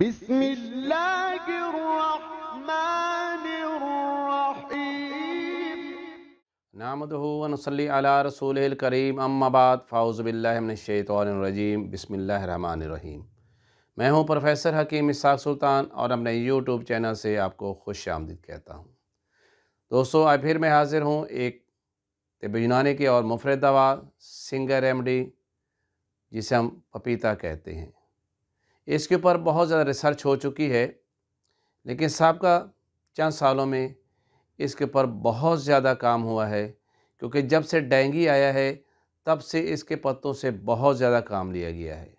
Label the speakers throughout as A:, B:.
A: بسم الله الرحمن الرحيم नामदहु वनसली अला रसूल करीम अम्माबाद फ़ाउज़बिल्लिनशैतरजीम बसमीम मैं हूं प्रोफेसर हकीम इसाक सुल्तान और अपने यूट्यूब चैनल से आपको खुश आमदीद कहता हूं दोस्तों आज फिर मैं हाज़िर हूं एक तब यूनानी की और मुफरद दवा सिंगर रेमडी जिसे हम पपीता कहते हैं इसके ऊपर बहुत ज़्यादा रिसर्च हो चुकी है लेकिन साहब का चंद सालों में इसके ऊपर बहुत ज़्यादा काम हुआ है क्योंकि जब से डेंगी आया है तब से इसके पत्तों से बहुत ज़्यादा काम लिया गया है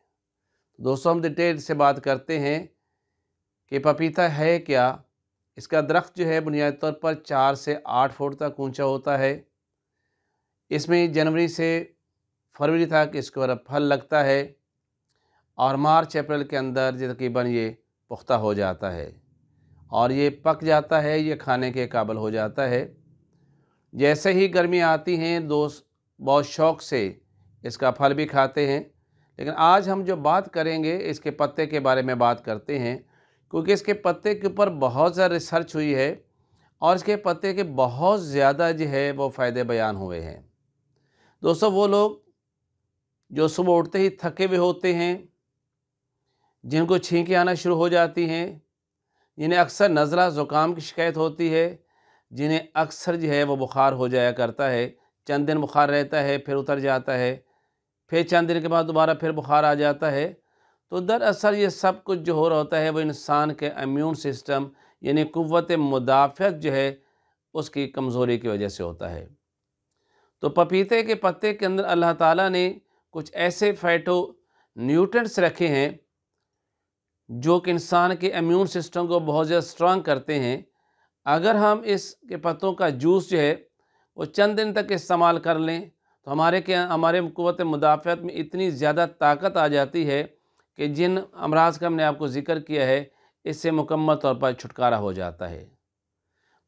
A: दोस्तों हम डिटेल से बात करते हैं कि पपीता है क्या इसका दरख्त जो है बुनियादी तौर पर चार से आठ फुट तक ऊंचा होता है इसमें जनवरी से फरवरी तक इसके ऊपर फल लगता है और मार्च अप्रैल के अंदर जो तकरीबन ये पुख्ता हो जाता है और ये पक जाता है ये खाने के काबिल हो जाता है जैसे ही गर्मियाँ आती हैं दोस्त बहुत शौक़ से इसका फल भी खाते हैं लेकिन आज हम जो बात करेंगे इसके पत्ते के बारे में बात करते हैं क्योंकि इसके पत्ते के ऊपर बहुत ज़्यादा रिसर्च हुई है और इसके पत्ते के बहुत ज़्यादा जो है वो फ़ायदे बयान हुए हैं दोस्तों वो लोग जो सुबह उठते ही थके हुए होते हैं जिनको छींकें आना शुरू हो जाती हैं जिन्हें अक्सर नज़ला ज़ुकाम की शिकायत होती है जिन्हें अक्सर जो है वो बुखार हो जाया करता है चंद दिन बुखार रहता है फिर उतर जाता है फिर चंद दिन के बाद दोबारा फिर बुखार आ जाता है तो दरअसल ये सब कुछ जो हो रहा होता है वो इंसान के अम्यून सिस्टम यानी क़वत मुदाफ़त जो है उसकी कमज़ोरी की वजह से होता है तो पपीते के पत्ते के अंदर अल्लाह ताला ने कुछ ऐसे फैटो न्यूट्रेंट्स रखे हैं जो कि इंसान के इम्यून सिस्टम को बहुत ज़्यादा स्ट्रांग करते हैं अगर हम इसके पत्तों का जूस जो है वो चंद दिन तक इस्तेमाल कर लें तो हमारे के हमारे क़वत मुदाफ़त में इतनी ज़्यादा ताकत आ जाती है कि जिन अमराज का हमने आपको ज़िक्र किया है इससे मुकम्मल तौर पर छुटकारा हो जाता है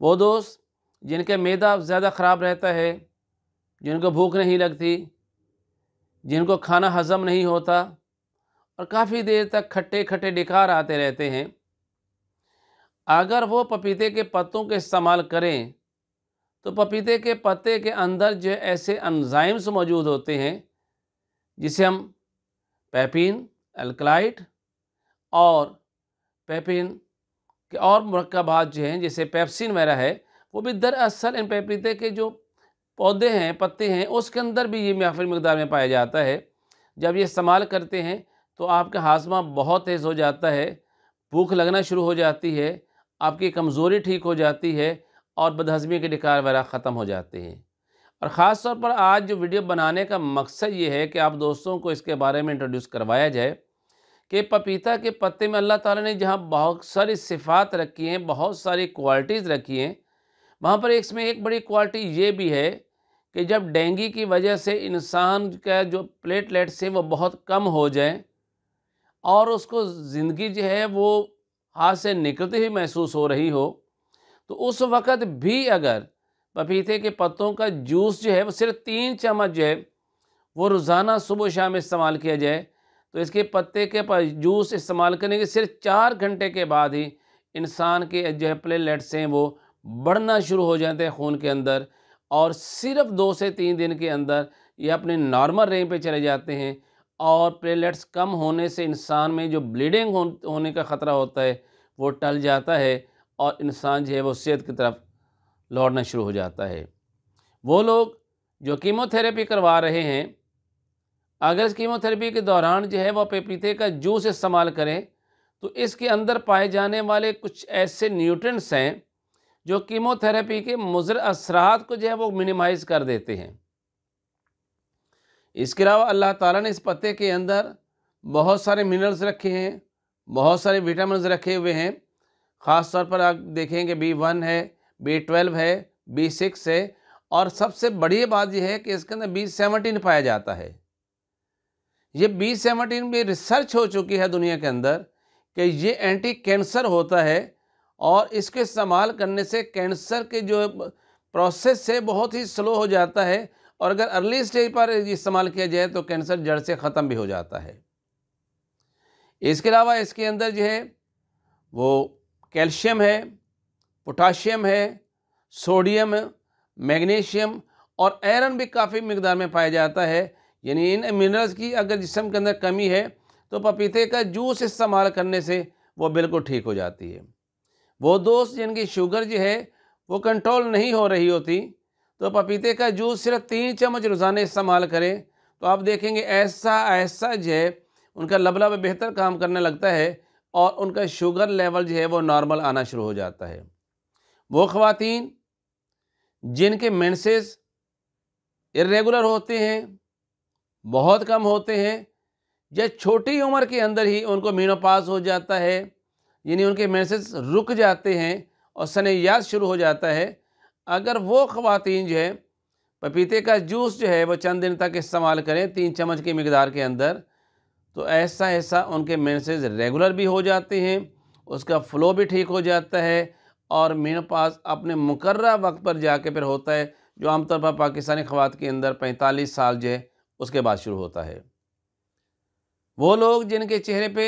A: वो दोस्त जिनके मैदा ज़्यादा ख़राब रहता है जिनको भूख नहीं लगती जिनको खाना हज़म नहीं होता और काफ़ी देर तक खट्टे खट्टे डिकार आते रहते हैं अगर वो पपीते के पत्तों के इस्तेमाल करें तो पपीते के पत्ते के अंदर जो ऐसे एंजाइम्स मौजूद होते हैं जिसे हम पेपिन एल्कलाइट और पेपिन के और मरकबात जो हैं जैसे पेप्सिन वगैरह है वो भी दरअसल इन पपीते के जो पौधे हैं पत्ते हैं उसके अंदर भी ये काफ़ी मकदार में पाया जाता है जब ये इस्तेमाल करते हैं तो आपका हाजमा बहुत तेज़ हो जाता है भूख लगना शुरू हो जाती है आपकी कमज़ोरी ठीक हो जाती है और बदहज़मी के निकार वगैरह ख़त्म हो जाते हैं और ख़ास तौर पर आज जो वीडियो बनाने का मकसद ये है कि आप दोस्तों को इसके बारे में इंट्रोड्यूस करवाया जाए कि पपीता के पत्ते में अल्लाह ताला ने जहाँ बहुत सारी सिफ़ात रखी हैं बहुत सारी क्वालिटीज़ रखी हैं वहाँ पर इसमें एक बड़ी क्वालिटी ये भी है कि जब डेंगी की वजह से इंसान का जो प्लेटलेट्स हैं वो बहुत कम हो जाएँ और उसको ज़िंदगी जो है वो हाथ से निकलती हुई महसूस हो रही हो तो उस वक़्त भी अगर पपीते के पत्तों का जूस जो है वो सिर्फ तीन चम्मच जो है वो रोज़ाना सुबह शाम इस्तेमाल किया जाए तो इसके पत्ते के जूस इस्तेमाल करने के सिर्फ चार घंटे के बाद ही इंसान के जो है प्लेटलेट्स हैं वो बढ़ना शुरू हो जाते हैं खून के अंदर और सिर्फ दो से तीन दिन के अंदर ये अपने नॉर्मल रेंज पे चले जाते हैं और प्लेटलेट्स कम होने से इंसान में जो ब्लीडिंग हो, होने का ख़तरा होता है वो टल जाता है और इंसान जो है वो सेहत की तरफ लौटना शुरू हो जाता है वो लोग जो कीमोथेरेपी करवा रहे हैं अगर इस कीमोथेरेपी के दौरान जो है वह पपीते का जूस इस्तेमाल करें तो इसके अंदर पाए जाने वाले कुछ ऐसे न्यूट्रंट्स हैं जो कीमोथेरेपी के मुजर असरात को जो है वो मिनिमाइज़ कर देते हैं इसके अलावा अल्लाह ताला ने इस पत्ते के अंदर बहुत सारे मिनरल्स रखे हैं बहुत सारे विटामिन रखे हुए हैं ख़ास तौर पर आप देखेंगे बी वन है बी ट्वेल्व है बी सिक्स है और सबसे बड़ी बात यह है कि इसके अंदर बी सेवनटीन पाया जाता है ये बी सेवनटीन भी रिसर्च हो चुकी है दुनिया के अंदर कि ये एंटी कैंसर होता है और इसके इस्तेमाल करने से कैंसर के जो प्रोसेस है बहुत ही स्लो हो जाता है और अगर अर्ली स्टेज पर इस्तेमाल किया जाए तो कैंसर जड़ से ख़त्म भी हो जाता है इसके अलावा इसके अंदर जो है वो कैल्शियम है पोटाशियम है सोडियम मैग्नीशियम और आयरन भी काफ़ी मकदार में पाया जाता है यानी इन मिनरल्स की अगर जिसम के अंदर कमी है तो पपीते का जूस इस्तेमाल करने से वो बिल्कुल ठीक हो जाती है वो दोस्त जिनकी शुगर जो है वो कंट्रोल नहीं हो रही होती तो पपीते का जूस सिर्फ तीन चम्मच रोज़ाना इस्तेमाल करें तो आप देखेंगे ऐसा ऐसा जो है उनका लबला में बेहतर काम करने लगता है और उनका शुगर लेवल जो है वो नॉर्मल आना शुरू हो जाता है वो ख़वातीन जिनके मेंसेस इरेगुलर होते हैं बहुत कम होते हैं या छोटी उम्र के अंदर ही उनको मीनोपास हो जाता है यानी उनके मेंसेस रुक जाते हैं और सनयास शुरू हो जाता है अगर वो ख़वान जो है पपीते का जूस जो है वो चंद दिन तक इस्तेमाल करें तीन चम्मच की मकदार के अंदर तो ऐसा ऐसा उनके मेनसेज रेगुलर भी हो जाते हैं उसका फ़्लो भी ठीक हो जाता है और मेन पास अपने मुकर्र वक्त पर जाके फिर होता है जो आमतौर पर पाकिस्तानी खवात के अंदर पैंतालीस साल जो है उसके बाद शुरू होता है वो लोग जिनके चेहरे पे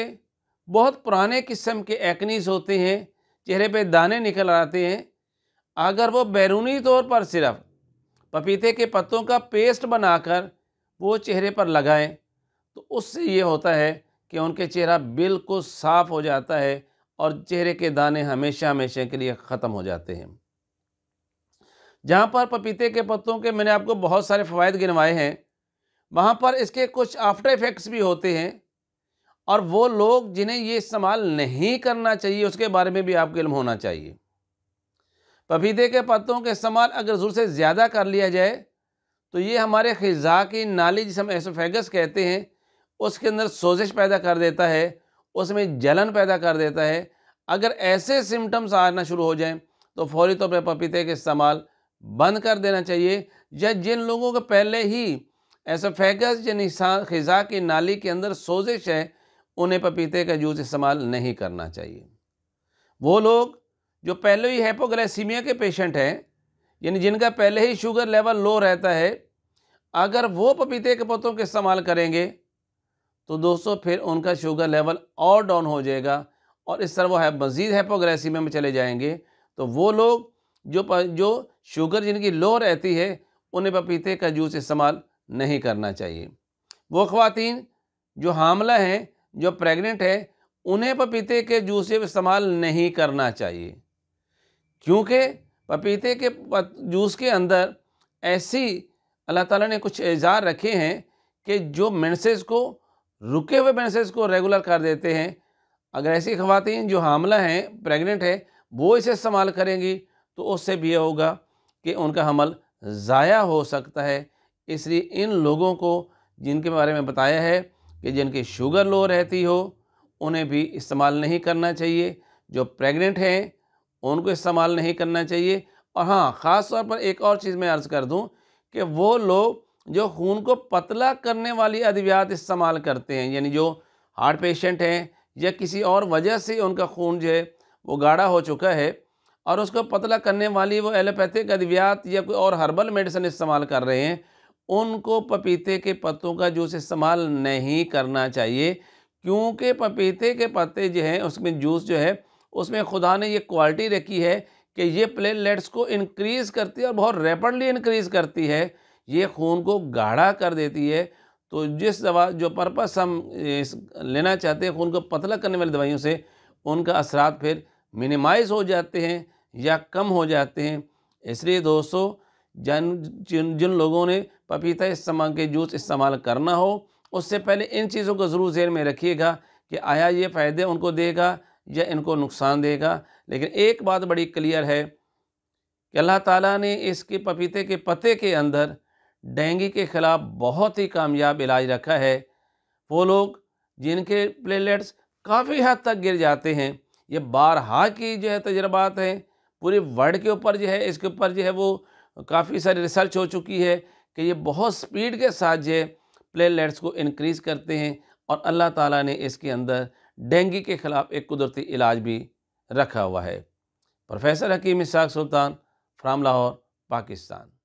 A: बहुत पुराने किस्म के एक्नीस होते हैं चेहरे पे दाने निकल आते हैं अगर वो बैरूनी तौर पर सिर्फ पपीते के पत्तों का पेस्ट बनाकर वो चेहरे पर लगाएं तो उससे ये होता है कि उनके चेहरा बिल्कुल साफ़ हो जाता है और चेहरे के दाने हमेशा हमेशा के लिए ख़त्म हो जाते हैं जहाँ पर पपीते के पत्तों के मैंने आपको बहुत सारे फ़वाद गिनवाए हैं वहाँ पर इसके कुछ आफ्टर इफ़ेक्ट्स भी होते हैं और वो लोग जिन्हें ये इस्तेमाल नहीं करना चाहिए उसके बारे में भी आपको इल्म होना चाहिए पपीते के पत्तों के इस्तेमाल अगर जोर से ज़्यादा कर लिया जाए तो ये हमारे ख़ज़ा की नाली जिसे हम एसोफेगस कहते हैं उसके अंदर सोजिश पैदा कर देता है उसमें जलन पैदा कर देता है अगर ऐसे सिम्टम्स आना शुरू हो जाएं तो फौरी तौर पर पपीते के इस्तेमाल बंद कर देना चाहिए या जिन लोगों के पहले ही एसोफेगस यानी ख़ज़ा की नाली के अंदर सोजिश है उन्हें पपीते का जूस इस्तेमाल नहीं करना चाहिए वो लोग जो पहले ही हैपोग्लाइसीमिया के पेशेंट हैं यानी जिनका पहले ही शुगर लेवल लो रहता है अगर वो पपीते के पत्तों के इस्तेमाल करेंगे तो दोस्तों फिर उनका शुगर लेवल और डाउन हो जाएगा और इस तरह वो है मज़ीद हाइपोग्लाइसीमिया में चले जाएंगे तो वो लोग जो प, जो शुगर जिनकी लो रहती है उन्हें पपीते का जूस इस्तेमाल नहीं करना चाहिए वो खातन जो हामला हैं जो प्रेग्नेंट हैं उन्हें पपीते के जूस इस्तेमाल नहीं करना चाहिए क्योंकि पपीते के जूस के अंदर ऐसी अल्लाह ताला ने कुछ एजार रखे हैं कि जो मेंसेस को रुके हुए मेंसेस को रेगुलर कर देते हैं अगर ऐसी खातन जो हामला हैं प्रेग्नेंट है वो इसे इस्तेमाल करेंगी तो उससे भी यह होगा कि उनका हमल ज़ाया हो सकता है इसलिए इन लोगों को जिनके बारे में बताया है कि जिनकी शुगर लो रहती हो उन्हें भी इस्तेमाल नहीं करना चाहिए जो प्रेग्नेंट हैं उनको इस्तेमाल नहीं करना चाहिए और हाँ ख़ास तौर पर एक और चीज़ मैं अर्ज़ कर दूँ कि वो लोग जो खून को पतला करने वाली अद्वियात इस्तेमाल करते हैं यानी जो हार्ट पेशेंट हैं या किसी और वजह से उनका खून जो है वो गाढ़ा हो चुका है और उसको पतला करने वाली वो एलोपैथिक अद्वियात या कोई और हर्बल मेडिसिन इस्तेमाल कर रहे हैं उनको पपीते के पत्तों का जूस इस्तेमाल नहीं करना चाहिए क्योंकि पपीते के पत्ते जो हैं उसमें जूस जो है उसमें खुदा ने ये क्वालिटी रखी है कि ये प्लेटलेट्स को इनक्रीज़ करती है और बहुत रैपिडली इनक्रीज़ करती है ये खून को गाढ़ा कर देती है तो जिस दवा जो पर्पस हम लेना चाहते हैं खून को पतला करने वाली दवाइयों से उनका असरा फिर मिनिमाइज हो जाते हैं या कम हो जाते हैं इसलिए दोस्तों जन जिन जिन लोगों ने पपीता इस्तेमाल के जूस इस्तेमाल करना हो उससे पहले इन चीज़ों को ज़रूर जहन में रखिएगा कि आया ये फ़ायदे उनको देगा यह इनको नुकसान देगा लेकिन एक बात बड़ी क्लियर है कि अल्लाह ताला ने इसके पपीते के पत्ते के अंदर डेंगू के ख़िलाफ़ बहुत ही कामयाब इलाज रखा है वो लोग जिनके प्लेलेट्स काफ़ी हद तक गिर जाते हैं ये बारहा की जो है तजर्बात हैं पूरे वर्ल्ड के ऊपर जो है इसके ऊपर जो है वो काफ़ी सारी रिसर्च हो चुकी है कि ये बहुत स्पीड के साथ जो है प्लेलेट्स को इनक्रीज़ करते हैं और अल्लाह ताला ने इसके अंदर डेंगू के ख़िलाफ़ एक कुदरती इलाज भी रखा हुआ है प्रोफेसर हकीम इसाक सुल्तान फ्राम लाहौर पाकिस्तान